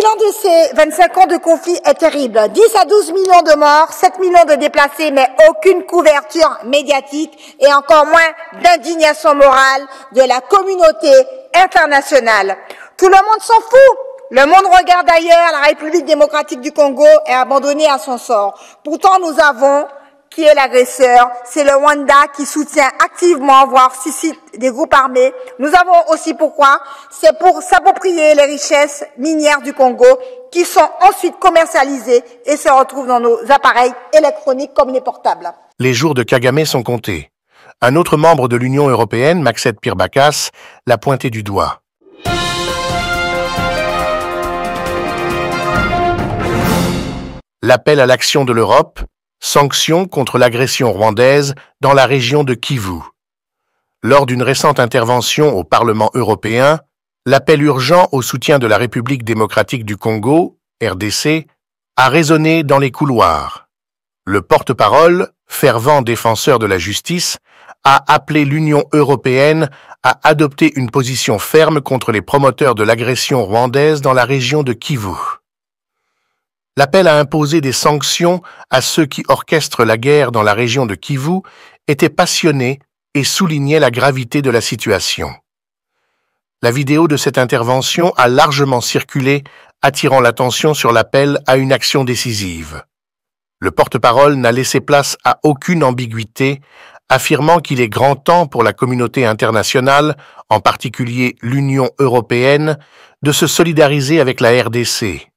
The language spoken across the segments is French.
bilan de ces 25 ans de conflit est terrible. 10 à 12 millions de morts, 7 millions de déplacés, mais aucune couverture médiatique et encore moins d'indignation morale de la communauté internationale. Tout le monde s'en fout. Le monde regarde ailleurs, la République démocratique du Congo est abandonnée à son sort. Pourtant, nous avons qui est l'agresseur. C'est le Rwanda qui soutient activement, voire suscite des groupes armés. Nous avons aussi pourquoi C'est pour s'approprier les richesses minières du Congo qui sont ensuite commercialisées et se retrouvent dans nos appareils électroniques comme les portables. Les jours de Kagame sont comptés. Un autre membre de l'Union européenne, Maxette Pirbacas, l'a pointé du doigt. L'appel à l'action de l'Europe Sanctions contre l'agression rwandaise dans la région de Kivu. Lors d'une récente intervention au Parlement européen, l'appel urgent au soutien de la République démocratique du Congo, RDC, a résonné dans les couloirs. Le porte-parole, fervent défenseur de la justice, a appelé l'Union européenne à adopter une position ferme contre les promoteurs de l'agression rwandaise dans la région de Kivu. L'appel à imposer des sanctions à ceux qui orchestrent la guerre dans la région de Kivu était passionné et soulignait la gravité de la situation. La vidéo de cette intervention a largement circulé, attirant l'attention sur l'appel à une action décisive. Le porte-parole n'a laissé place à aucune ambiguïté, affirmant qu'il est grand temps pour la communauté internationale, en particulier l'Union européenne, de se solidariser avec la RDC.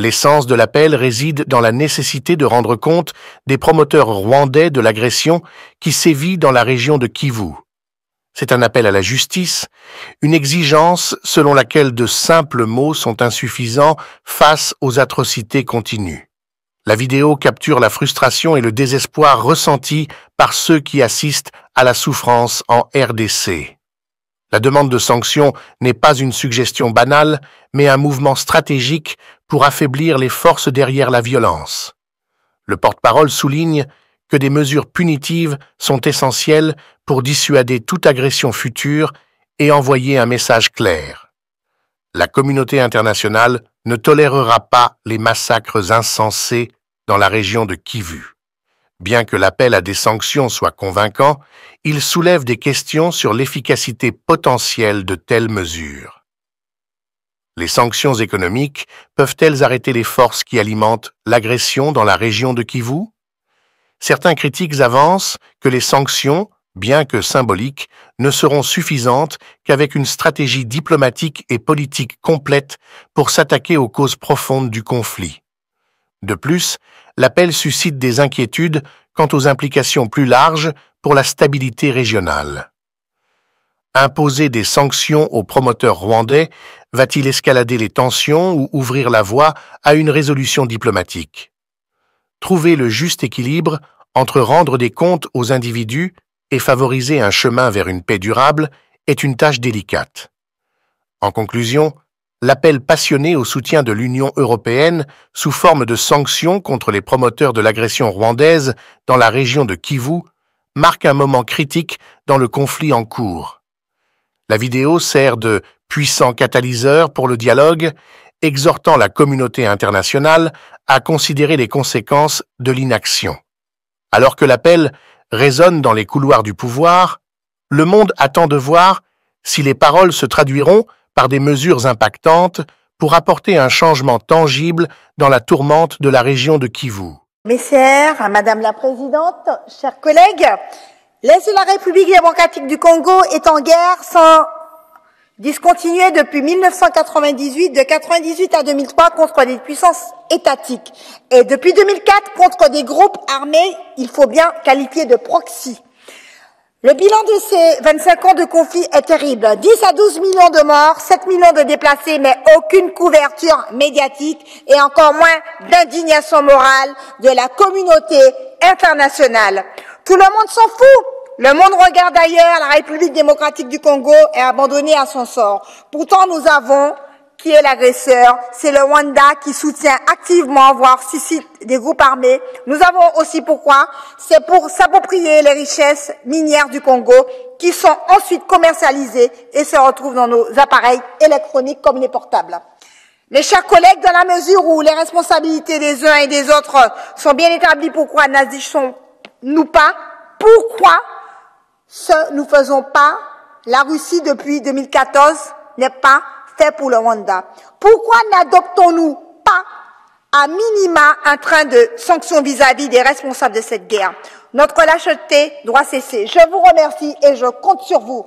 L'essence de l'appel réside dans la nécessité de rendre compte des promoteurs rwandais de l'agression qui sévit dans la région de Kivu. C'est un appel à la justice, une exigence selon laquelle de simples mots sont insuffisants face aux atrocités continues. La vidéo capture la frustration et le désespoir ressentis par ceux qui assistent à la souffrance en RDC. La demande de sanctions n'est pas une suggestion banale, mais un mouvement stratégique pour affaiblir les forces derrière la violence. Le porte-parole souligne que des mesures punitives sont essentielles pour dissuader toute agression future et envoyer un message clair. La communauté internationale ne tolérera pas les massacres insensés dans la région de Kivu. Bien que l'appel à des sanctions soit convaincant, il soulève des questions sur l'efficacité potentielle de telles mesures. Les sanctions économiques peuvent-elles arrêter les forces qui alimentent l'agression dans la région de Kivu Certains critiques avancent que les sanctions, bien que symboliques, ne seront suffisantes qu'avec une stratégie diplomatique et politique complète pour s'attaquer aux causes profondes du conflit. De plus, l'appel suscite des inquiétudes quant aux implications plus larges pour la stabilité régionale. Imposer des sanctions aux promoteurs rwandais va-t-il escalader les tensions ou ouvrir la voie à une résolution diplomatique Trouver le juste équilibre entre rendre des comptes aux individus et favoriser un chemin vers une paix durable est une tâche délicate. En conclusion, l'appel passionné au soutien de l'Union européenne sous forme de sanctions contre les promoteurs de l'agression rwandaise dans la région de Kivu marque un moment critique dans le conflit en cours. La vidéo sert de puissant catalyseur pour le dialogue, exhortant la communauté internationale à considérer les conséquences de l'inaction. Alors que l'appel résonne dans les couloirs du pouvoir, le monde attend de voir si les paroles se traduiront par des mesures impactantes pour apporter un changement tangible dans la tourmente de la région de Kivu. Messieurs, Madame la Présidente, chers collègues, L'Est la République démocratique du Congo est en guerre sans discontinuer depuis 1998, de 98 à 2003 contre des puissances étatiques et depuis 2004 contre des groupes armés, il faut bien qualifier de proxy. Le bilan de ces 25 ans de conflit est terrible. 10 à 12 millions de morts, 7 millions de déplacés, mais aucune couverture médiatique et encore moins d'indignation morale de la communauté internationale. Tout le monde s'en fout. Le monde regarde ailleurs, la République démocratique du Congo est abandonnée à son sort. Pourtant, nous avons qui est l'agresseur. C'est le Rwanda qui soutient activement, voire suscite des groupes armés. Nous avons aussi pourquoi C'est pour s'approprier les richesses minières du Congo qui sont ensuite commercialisées et se retrouvent dans nos appareils électroniques comme les portables. Mes chers collègues, dans la mesure où les responsabilités des uns et des autres sont bien établies, pourquoi Nazis sont nous pas pourquoi ce, nous faisons pas, la Russie depuis 2014 n'est pas fait pour le Rwanda. Pourquoi n'adoptons-nous pas à minima un train de sanctions vis-à-vis -vis des responsables de cette guerre Notre lâcheté doit cesser. Je vous remercie et je compte sur vous.